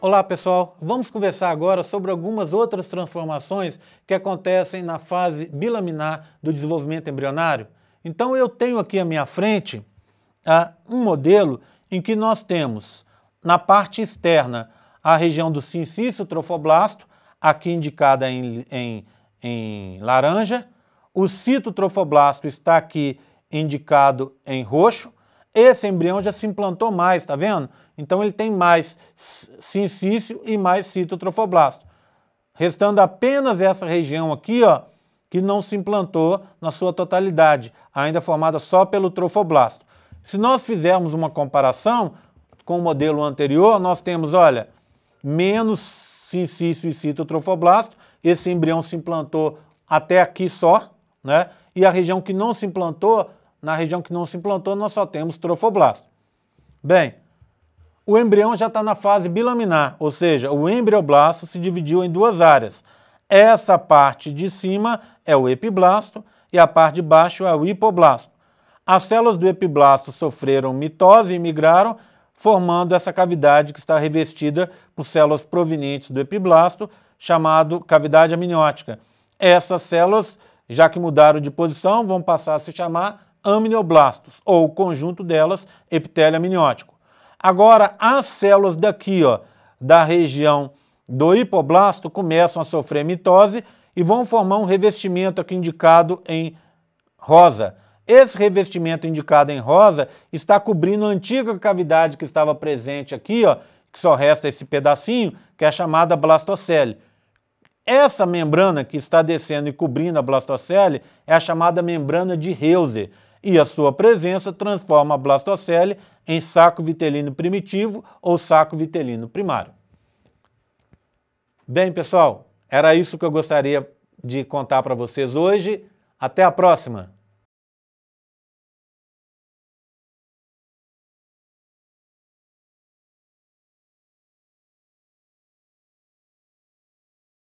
Olá pessoal, vamos conversar agora sobre algumas outras transformações que acontecem na fase bilaminar do desenvolvimento embrionário. Então eu tenho aqui à minha frente ah, um modelo em que nós temos na parte externa a região do sincício trofoblasto, aqui indicada em, em, em laranja, o citotrofoblasto está aqui indicado em roxo esse embrião já se implantou mais, tá vendo? Então ele tem mais sincício e mais citotrofoblasto. Restando apenas essa região aqui, ó, que não se implantou na sua totalidade, ainda formada só pelo trofoblasto. Se nós fizermos uma comparação com o modelo anterior, nós temos, olha, menos sincício e citotrofoblasto, esse embrião se implantou até aqui só, né? E a região que não se implantou na região que não se implantou, nós só temos trofoblasto. Bem, o embrião já está na fase bilaminar, ou seja, o embrioblasto se dividiu em duas áreas. Essa parte de cima é o epiblasto e a parte de baixo é o hipoblasto. As células do epiblasto sofreram mitose e migraram, formando essa cavidade que está revestida por células provenientes do epiblasto, chamado cavidade amniótica. Essas células, já que mudaram de posição, vão passar a se chamar amnioblastos, ou o conjunto delas, epitélio amniótico. Agora, as células daqui, ó, da região do hipoblasto, começam a sofrer mitose e vão formar um revestimento aqui indicado em rosa. Esse revestimento indicado em rosa está cobrindo a antiga cavidade que estava presente aqui, ó, que só resta esse pedacinho, que é a chamada blastocele. Essa membrana que está descendo e cobrindo a blastocele é a chamada membrana de Heuser e a sua presença transforma a blastocele em saco vitelino primitivo ou saco vitelino primário. Bem, pessoal, era isso que eu gostaria de contar para vocês hoje. Até a próxima!